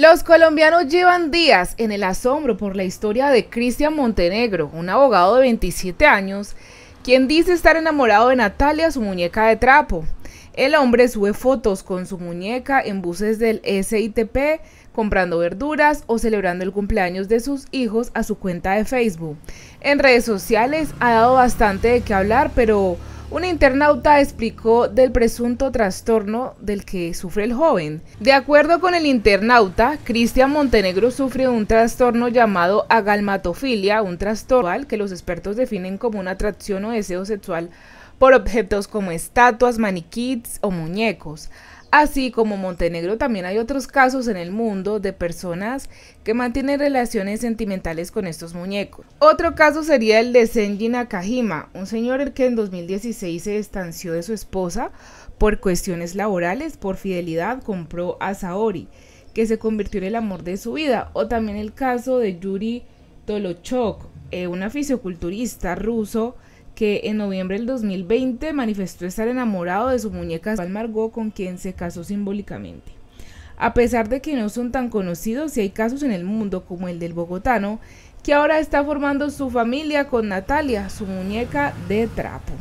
Los colombianos llevan días en el asombro por la historia de Cristian Montenegro, un abogado de 27 años, quien dice estar enamorado de Natalia, su muñeca de trapo. El hombre sube fotos con su muñeca en buses del SITP, comprando verduras o celebrando el cumpleaños de sus hijos a su cuenta de Facebook. En redes sociales ha dado bastante de qué hablar, pero un internauta explicó del presunto trastorno del que sufre el joven. De acuerdo con el internauta, Cristian Montenegro sufre un trastorno llamado agalmatofilia, un trastorno que los expertos definen como una atracción o deseo sexual por objetos como estatuas, maniquíes o muñecos. Así como Montenegro, también hay otros casos en el mundo de personas que mantienen relaciones sentimentales con estos muñecos. Otro caso sería el de Senji Nakajima, un señor el que en 2016 se distanció de su esposa por cuestiones laborales, por fidelidad, compró a Saori, que se convirtió en el amor de su vida. O también el caso de Yuri Tolochok, eh, un culturista ruso que en noviembre del 2020 manifestó estar enamorado de su muñeca Margot con quien se casó simbólicamente. A pesar de que no son tan conocidos, y hay casos en el mundo como el del bogotano, que ahora está formando su familia con Natalia, su muñeca de trapo.